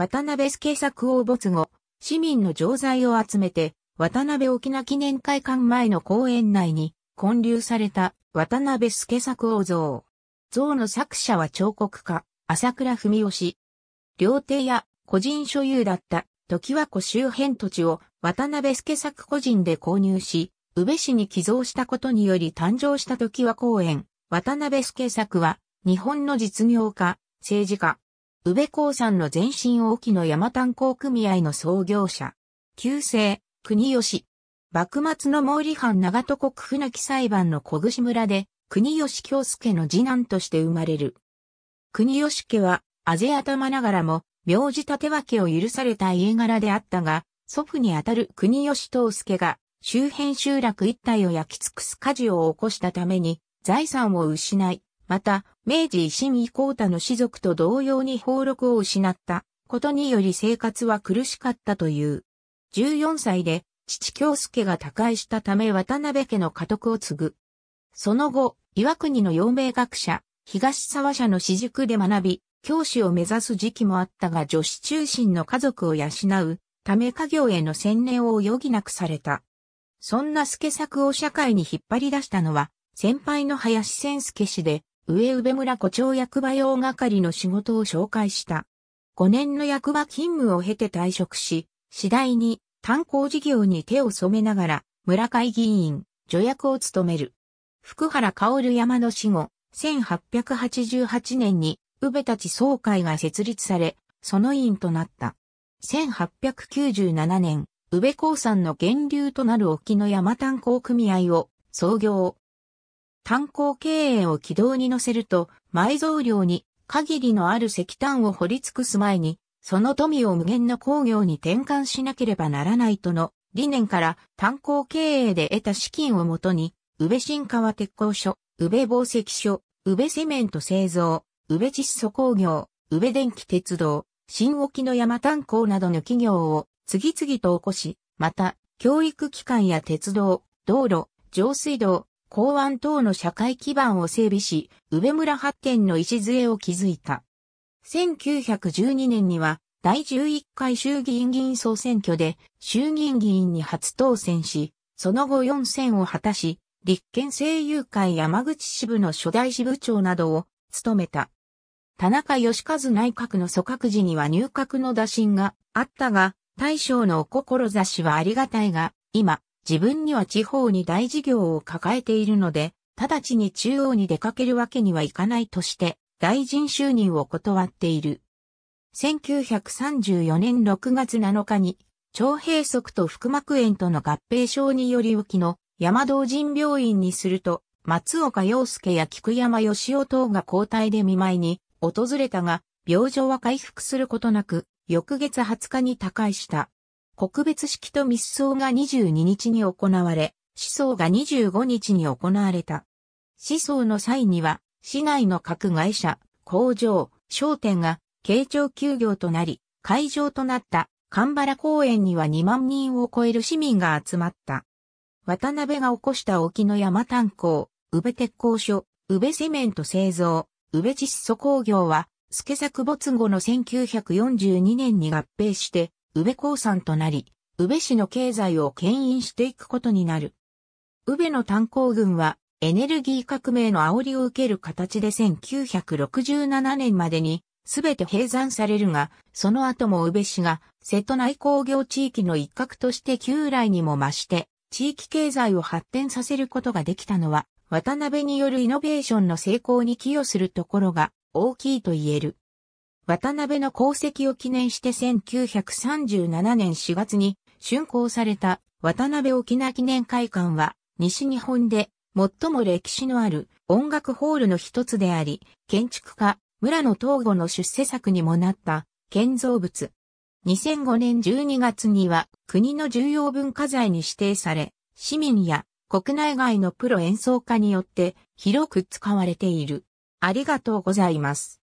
渡辺助作を没後、市民の錠剤を集めて、渡辺沖縄記念会館前の公園内に建立された渡辺助作王像。像の作者は彫刻家、朝倉文雄氏。料亭や個人所有だった時は湖周辺土地を渡辺助作個人で購入し、宇部市に寄贈したことにより誕生した時は公園。渡辺助作は日本の実業家、政治家、宇部鉱山の前身を沖の山炭鉱組合の創業者。旧姓、国吉。幕末の毛利藩長戸国船木裁判の小串村で、国吉京介の次男として生まれる。国吉家は、あぜ頭ながらも、名字立て分けを許された家柄であったが、祖父にあたる国吉東介が、周辺集落一帯を焼き尽くす火事を起こしたために、財産を失い、また、明治維新以降他の士族と同様に俸禄を失ったことにより生活は苦しかったという。14歳で父京介が他界したため渡辺家の家督を継ぐ。その後、岩国の陽明学者、東沢社の私塾で学び、教師を目指す時期もあったが女子中心の家族を養うため家業への専念を余儀なくされた。そんな助作を社会に引っ張り出したのは、先輩の林千助氏で、上宇部村古町役場用係の仕事を紹介した。5年の役場勤務を経て退職し、次第に炭鉱事業に手を染めながら村会議員、助役を務める。福原薫山の死後、1888年に宇部たち総会が設立され、その委員となった。1897年、宇部鉱山の源流となる沖の山炭鉱組合を創業。炭鉱経営を軌道に乗せると、埋蔵量に限りのある石炭を掘り尽くす前に、その富を無限の工業に転換しなければならないとの理念から炭鉱経営で得た資金をもとに、宇部新川鉄工所、宇部紡績所、宇部セメント製造、宇部窒素工業、宇部電気鉄道、新沖の山炭鉱などの企業を次々と起こし、また、教育機関や鉄道、道路、上水道、港湾等の社会基盤を整備し、上村発展の礎を築いた。1912年には、第11回衆議院議員総選挙で、衆議院議員に初当選し、その後4選を果たし、立憲政友会山口支部の初代支部長などを務めた。田中義和内閣の組閣時には入閣の打診があったが、大将のお志はありがたいが、今、自分には地方に大事業を抱えているので、直ちに中央に出かけるわけにはいかないとして、大臣就任を断っている。1934年6月7日に、腸閉塞と腹膜炎との合併症により浮きの山道人病院にすると、松岡洋介や菊山義夫等が交代で見舞いに訪れたが、病状は回復することなく、翌月20日に他界した。告別式と密葬が22日に行われ、思想が25日に行われた。思想の際には、市内の各会社、工場、商店が、慶長休業となり、会場となった、神原公園には2万人を超える市民が集まった。渡辺が起こした沖の山炭鉱、宇部鉄工所、宇部セメント製造、宇部窒素工業は、助作没後の1942年に合併して、宇部鉱山となり、宇部市の経済を牽引していくことになる。宇部の炭鉱群は、エネルギー革命の煽りを受ける形で1967年までに、すべて閉山されるが、その後も宇部市が、瀬戸内工業地域の一角として旧来にも増して、地域経済を発展させることができたのは、渡辺によるイノベーションの成功に寄与するところが大きいと言える。渡辺の功績を記念して1937年4月に竣工された渡辺沖縄記念会館は西日本で最も歴史のある音楽ホールの一つであり、建築家村野東吾の出世作にもなった建造物。2005年12月には国の重要文化財に指定され、市民や国内外のプロ演奏家によって広く使われている。ありがとうございます。